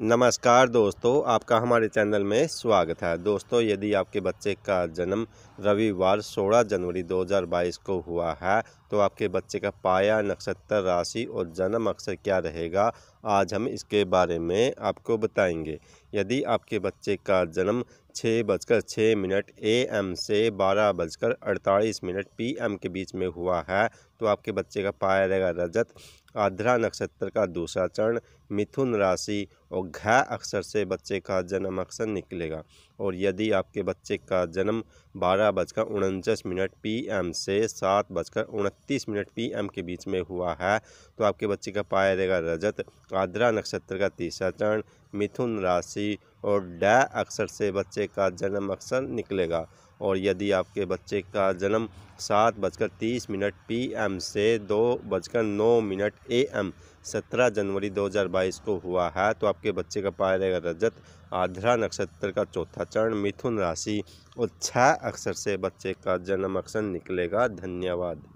नमस्कार दोस्तों आपका हमारे चैनल में स्वागत है दोस्तों यदि आपके बच्चे का जन्म रविवार 16 जनवरी 2022 को हुआ है तो आपके बच्चे का पाया नक्षत्र राशि और जन्म अक्षर क्या रहेगा आज हम इसके बारे में आपको बताएंगे यदि आपके बच्चे का जन्म छः बजकर छः मिनट ए एम से बारह बजकर अड़तालीस मिनट पी एम के बीच में हुआ है तो आपके बच्चे का पाया रहेगा रजत आध्रा नक्षत्र का दूसरा चरण मिथुन राशि और घ अक्षर से बच्चे का जन्म अक्षर निकलेगा और यदि आपके बच्चे का जन्म बारह बजकर उनचास मिनट पी एम से सात बजकर उनतीस मिनट पी एम के बीच में हुआ है तो आपके बच्चे का पाया रहेगा रजत आद्रा नक्षत्र का तीसरा चरण मिथुन राशि और ड अक्षर से बच्चे का जन्म अक्षर निकलेगा और यदि आपके बच्चे का जन्म सात बजकर तीस मिनट पी एम से दो बजकर नौ मिनट ए एम सत्रह जनवरी 2022 को हुआ है तो आपके बच्चे का पाया जाएगा रजत आध्रा नक्षत्र का चौथा चरण मिथुन राशि और छः अक्षर से बच्चे का जन्म अक्षर निकलेगा धन्यवाद